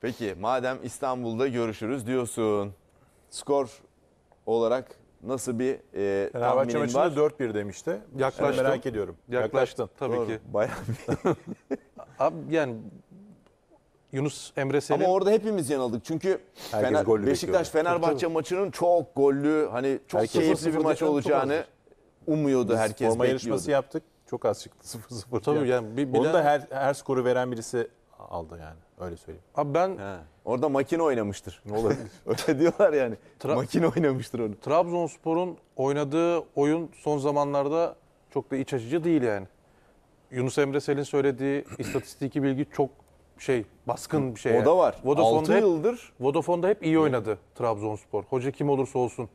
Peki madem İstanbul'da görüşürüz diyorsun. Skor olarak nasıl bir e, Fenerbahçe tahminin maçında var? 4-1 demişti. Yaklaştım. merak ediyorum. Yaklaştın. Tabii Doğru, ki. Bayağı bir... Abi yani Yunus Emre Selim. Ama orada hepimiz yanıldık. Çünkü Fener, gollü Beşiktaş Fenerbahçe Tabii. maçının çok gollü, hani çok Herkes keyifli bir maç olacağını umuyordu Biz herkes. Forma yarışması yaptık. Çok az çıktı 0-0. Tabii yani, yani bir bilen... Onu da her her skoru veren birisi aldı yani. Öyle söyleyeyim. Abi ben... He. Orada makine oynamıştır. Ne olabilir? Öyle diyorlar yani. Tra makine oynamıştır onu. Trabzonspor'un oynadığı oyun son zamanlarda çok da iç açıcı değil yani. Yunus Emre Sel'in söylediği istatistiki bilgi çok şey baskın bir şey. O da var. Yani. Vodafone'da 6 hep, yıldır. Vodafone'da hep iyi oynadı Trabzonspor. Hoca kim olursa olsun.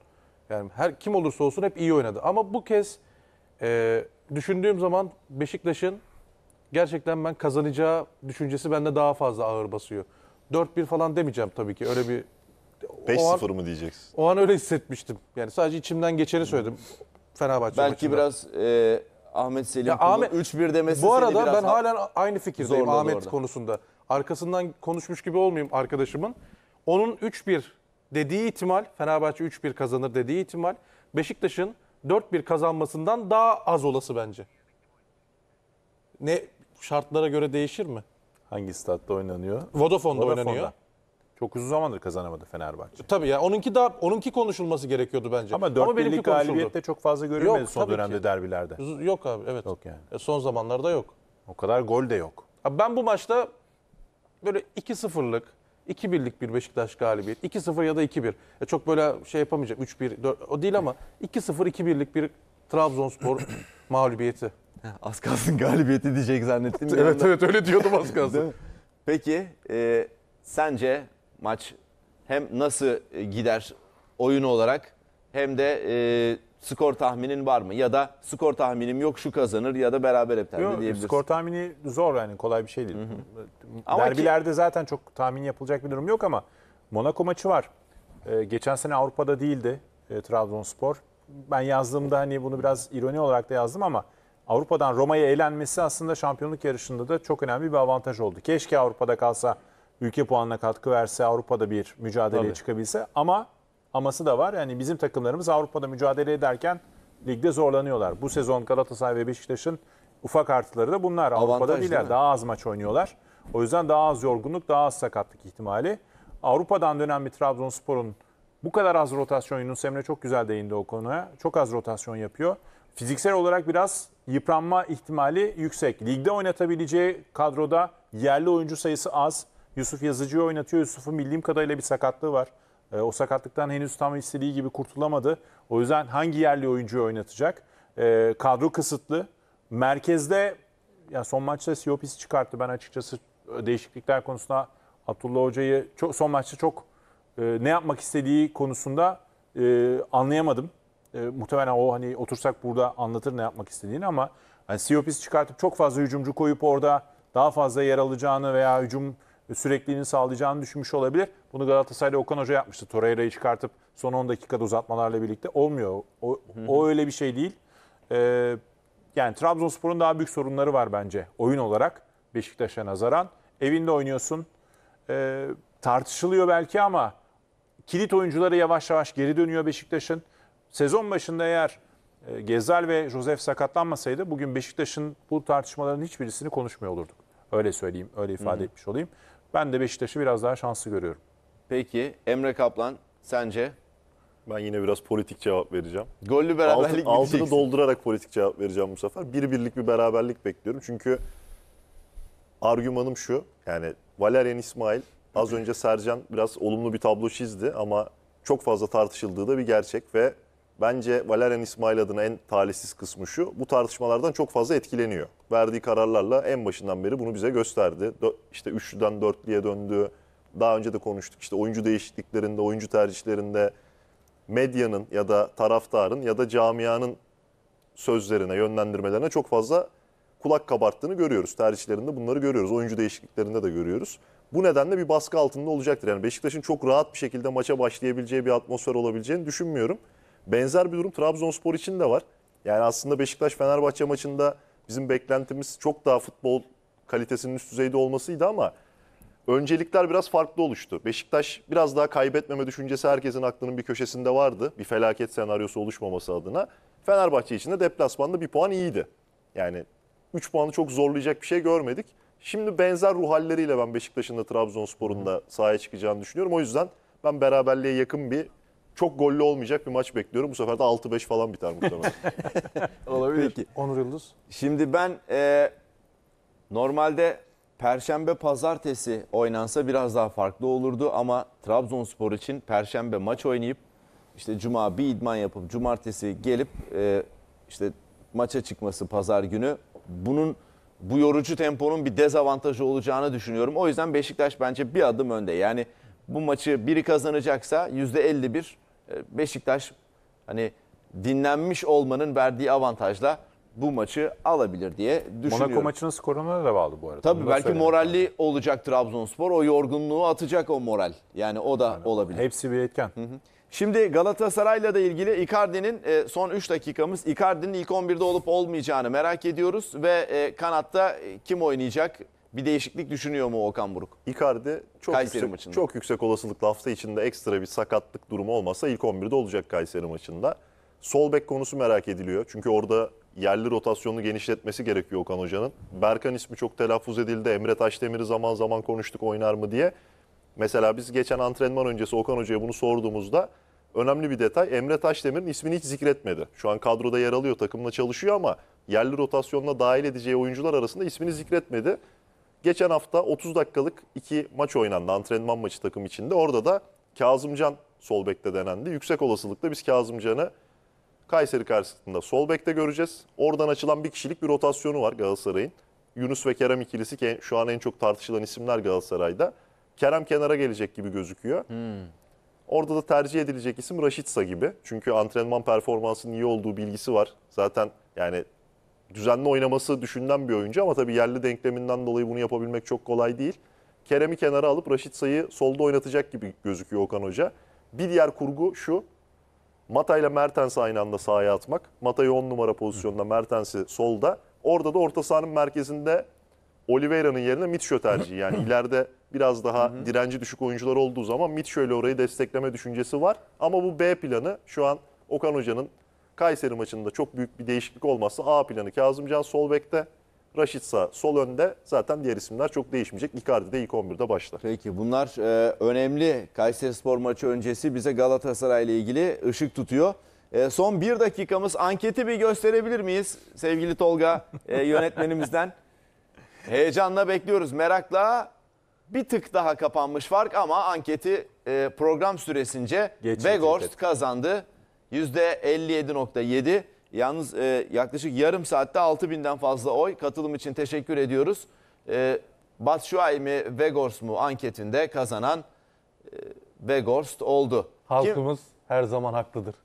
Yani her kim olursa olsun hep iyi oynadı. Ama bu kez e, düşündüğüm zaman Beşiktaş'ın gerçekten ben kazanacağı düşüncesi bende daha fazla ağır basıyor. 4-1 falan demeyeceğim tabii ki. Öyle bir 5-0 mı diyeceksin? O an öyle hissetmiştim. Yani sadece içimden geçeni söyledim Fenerbahçe Belki maçında. biraz e, Ahmet Selim Ahmet, 3-1 demesi Bu arada ben halen aynı fikirdeyim Ahmet orada. konusunda. Arkasından konuşmuş gibi olmayayım arkadaşımın. Onun 3-1 dediği ihtimal, Fenerbahçe 3-1 kazanır dediği ihtimal Beşiktaş'ın 4-1 kazanmasından daha az olası bence. Ne şartlara göre değişir mi? Hangi statta oynanıyor? Vodafone'da, Vodafone'da. oynanıyor. Çok uzun zamandır kazanamadı Fenerbahçe. E, tabii ya onunki daha onunki konuşulması gerekiyordu bence. Ama 4 Ama birlik galibiyet de çok fazla görülmedi son dönemde ki. derbilerde. Yok abi evet. Yok yani. E, son zamanlarda yok. O kadar gol de yok. Abi ben bu maçta böyle 2-0'lık, 2-1'lik bir Beşiktaş galibiyet. 2-0 ya da 2-1. E çok böyle şey yapamayacağım 3-1 o değil ama 2-0 2-1'lik bir Trabzonspor mağlubiyeti. Ha, az kalsın galibiyeti diyecek zannettim. bir evet evet öyle diyordum az kalsın. Peki e, sence maç hem nasıl e, gider oyun olarak hem de e, skor tahminin var mı? Ya da skor tahminim yok şu kazanır ya da beraber hep terbiye Skor tahmini zor yani kolay bir şey değil. Hı hı. Derbilerde ki... zaten çok tahmin yapılacak bir durum yok ama Monaco maçı var. Ee, geçen sene Avrupa'da değildi e, Trabzonspor. Ben yazdığımda hani bunu biraz ironi olarak da yazdım ama Avrupa'dan Roma'ya eğlenmesi aslında şampiyonluk yarışında da çok önemli bir avantaj oldu. Keşke Avrupa'da kalsa ülke puanına katkı verse Avrupa'da bir mücadeleye Tabii. çıkabilse ama aması da var. Yani bizim takımlarımız Avrupa'da mücadele ederken ligde zorlanıyorlar. Bu sezon Galatasaray ve Beşiktaş'ın ufak artıları da bunlar. Avantaj, Avrupa'da değiller. Daha az maç oynuyorlar. O yüzden daha az yorgunluk, daha az sakatlık ihtimali. Avrupa'dan dönen bir Trabzonspor'un bu kadar az rotasyon Yunus Emre çok güzel değindi o konuya. Çok az rotasyon yapıyor. Fiziksel olarak biraz yıpranma ihtimali yüksek. Ligde oynatabileceği kadroda yerli oyuncu sayısı az. Yusuf Yazıcı'yı oynatıyor. Yusuf'un bildiğim kadarıyla bir sakatlığı var. E, o sakatlıktan henüz tam istediği gibi kurtulamadı. O yüzden hangi yerli oyuncuyu oynatacak? E, kadro kısıtlı. Merkezde ya son maçta Siopis'i çıkarttı. Ben açıkçası değişiklikler konusunda Abdullah Hoca'yı çok, son maçta çok e, ne yapmak istediği konusunda e, anlayamadım. E, muhtemelen o hani otursak burada anlatır ne yapmak istediğini ama hani Siopis çıkartıp çok fazla hücumcu koyup orada daha fazla yer alacağını veya hücum sürekliliğini sağlayacağını düşünmüş olabilir. Bunu Galatasaray'da Okan Hoca yapmıştı. Torreira'yı çıkartıp son 10 dakikada uzatmalarla birlikte olmuyor. O, o öyle bir şey değil. Ee, yani Trabzonspor'un daha büyük sorunları var bence oyun olarak Beşiktaş'a nazaran. Evinde oynuyorsun. Ee, tartışılıyor belki ama Kilit oyuncuları yavaş yavaş geri dönüyor Beşiktaş'ın. Sezon başında eğer e, Gezal ve Josef sakatlanmasaydı bugün Beşiktaş'ın bu tartışmaların hiçbirisini konuşmuyor olurduk. Öyle söyleyeyim, öyle ifade Hı-hı. etmiş olayım. Ben de Beşiktaş'ı biraz daha şanslı görüyorum. Peki Emre Kaplan sence? Ben yine biraz politik cevap vereceğim. Gollü beraberlik Altın, Altını doldurarak politik cevap vereceğim bu sefer. Bir birlik bir beraberlik bekliyorum. Çünkü argümanım şu. Yani Valerian İsmail Az önce Sercan biraz olumlu bir tablo çizdi ama çok fazla tartışıldığı da bir gerçek ve bence Valerian İsmail adına en talihsiz kısmı şu. Bu tartışmalardan çok fazla etkileniyor. Verdiği kararlarla en başından beri bunu bize gösterdi. İşte üçlüden dörtlüye döndü. Daha önce de konuştuk. İşte oyuncu değişikliklerinde, oyuncu tercihlerinde medyanın ya da taraftarın ya da camianın sözlerine, yönlendirmelerine çok fazla kulak kabarttığını görüyoruz. Tercihlerinde bunları görüyoruz. Oyuncu değişikliklerinde de görüyoruz. Bu nedenle bir baskı altında olacaktır. Yani Beşiktaş'ın çok rahat bir şekilde maça başlayabileceği bir atmosfer olabileceğini düşünmüyorum. Benzer bir durum Trabzonspor için de var. Yani aslında Beşiktaş-Fenerbahçe maçında bizim beklentimiz çok daha futbol kalitesinin üst düzeyde olmasıydı ama öncelikler biraz farklı oluştu. Beşiktaş biraz daha kaybetmeme düşüncesi herkesin aklının bir köşesinde vardı. Bir felaket senaryosu oluşmaması adına. Fenerbahçe için de deplasmanda bir puan iyiydi. Yani 3 puanı çok zorlayacak bir şey görmedik. Şimdi benzer ruh halleriyle ben Beşiktaş'ın da Trabzonspor'un da sahaya çıkacağını düşünüyorum. O yüzden ben beraberliğe yakın bir çok gollü olmayacak bir maç bekliyorum. Bu sefer de 6-5 falan biter muhtemelen. Olabilir. ki Onur Yıldız. Şimdi ben e, normalde Perşembe pazartesi oynansa biraz daha farklı olurdu ama Trabzonspor için Perşembe maç oynayıp işte Cuma bir idman yapıp Cumartesi gelip e, işte maça çıkması pazar günü bunun bu yorucu temponun bir dezavantajı olacağını düşünüyorum. O yüzden Beşiktaş bence bir adım önde. Yani bu maçı biri kazanacaksa %51 e, Beşiktaş hani dinlenmiş olmanın verdiği avantajla bu maçı alabilir diye düşünüyorum. Monaco maçının skoruna da bağlı bu arada. Tabii belki moralli yani. olacak Trabzonspor. O yorgunluğu atacak o moral. Yani o da yani olabilir. Hepsi bir etken. Hı hı. Şimdi Galatasaray'la da ilgili Icardi'nin e, son 3 dakikamız Icardi'nin ilk 11'de olup olmayacağını merak ediyoruz ve e, kanatta e, kim oynayacak? Bir değişiklik düşünüyor mu Okan Buruk? Icardi çok Kayseri yüksek, maçında. çok yüksek olasılıkla hafta içinde ekstra bir sakatlık durumu olmasa ilk 11'de olacak Kayseri maçında. Sol bek konusu merak ediliyor. Çünkü orada yerli rotasyonu genişletmesi gerekiyor Okan Hoca'nın. Berkan ismi çok telaffuz edildi. Emre Taşdemir'i zaman zaman konuştuk oynar mı diye. Mesela biz geçen antrenman öncesi Okan Hoca'ya bunu sorduğumuzda önemli bir detay. Emre Taşdemir'in ismini hiç zikretmedi. Şu an kadroda yer alıyor, takımla çalışıyor ama yerli rotasyonuna dahil edeceği oyuncular arasında ismini zikretmedi. Geçen hafta 30 dakikalık iki maç oynandı antrenman maçı takım içinde. Orada da Kazımcan sol bekte denendi. Yüksek olasılıkla biz Kazımcan'ı Kayseri karşısında sol bekte göreceğiz. Oradan açılan bir kişilik bir rotasyonu var Galatasaray'ın. Yunus ve Kerem ikilisi ki şu an en çok tartışılan isimler Galatasaray'da. Kerem kenara gelecek gibi gözüküyor. Hmm. Orada da tercih edilecek isim Raşitsa gibi. Çünkü antrenman performansının iyi olduğu bilgisi var. Zaten yani düzenli oynaması düşünden bir oyuncu ama tabii yerli denkleminden dolayı bunu yapabilmek çok kolay değil. Kerem'i kenara alıp Raşitsa'yı solda oynatacak gibi gözüküyor Okan Hoca. Bir diğer kurgu şu. Mata ile Mertens aynı anda sahaya atmak. Mata'yı 10 numara pozisyonda, Mertens'i solda. Orada da orta sahanın merkezinde Oliveira'nın yerine Mitşo tercihi. Yani ileride biraz daha hı hı. direnci düşük oyuncular olduğu zaman MIT şöyle orayı destekleme düşüncesi var. Ama bu B planı şu an Okan Hoca'nın Kayseri maçında çok büyük bir değişiklik olmazsa A planı Kazımcan sol bekte, Raşit sağ sol önde. Zaten diğer isimler çok değişmeyecek. Icardi de ilk 11'de başlar. Peki bunlar e, önemli. Kayseri Spor maçı öncesi bize Galatasaray ile ilgili ışık tutuyor. E, son bir dakikamız anketi bir gösterebilir miyiz sevgili Tolga e, yönetmenimizden? Heyecanla bekliyoruz. Merakla bir tık daha kapanmış fark ama anketi e, program süresince Geçin Weghorst kazandı. %57.7. Yalnız e, yaklaşık yarım saatte 6000'den fazla oy. Katılım için teşekkür ediyoruz. E, Batshuayi mi Weghorst mu anketinde kazanan e, oldu. Halkımız Kim? her zaman haklıdır.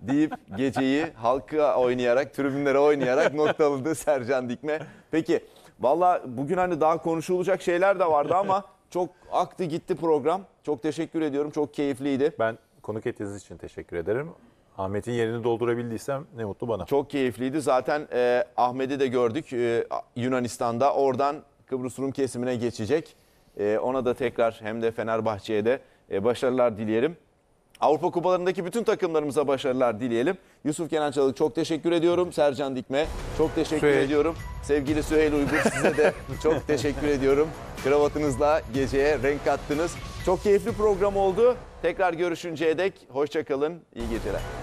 deyip geceyi halka oynayarak, tribünlere oynayarak noktaladı Sercan Dikme. Peki Valla bugün hani daha konuşulacak şeyler de vardı ama çok aktı gitti program. Çok teşekkür ediyorum. Çok keyifliydi. Ben konuk ettiğiniz için teşekkür ederim. Ahmet'in yerini doldurabildiysem ne mutlu bana. Çok keyifliydi. Zaten e, Ahmet'i de gördük e, Yunanistan'da. Oradan Kıbrıs Rum kesimine geçecek. E, ona da tekrar hem de Fenerbahçe'ye de e, başarılar dileyelim. Avrupa Kupalarındaki bütün takımlarımıza başarılar dileyelim. Yusuf Kenan Çalık çok teşekkür ediyorum. Sercan Dikme çok teşekkür Süheyl. ediyorum. Sevgili Süheyl Uygur size de çok teşekkür ediyorum. Kravatınızla geceye renk kattınız. Çok keyifli program oldu. Tekrar görüşünceye dek hoşçakalın. İyi geceler.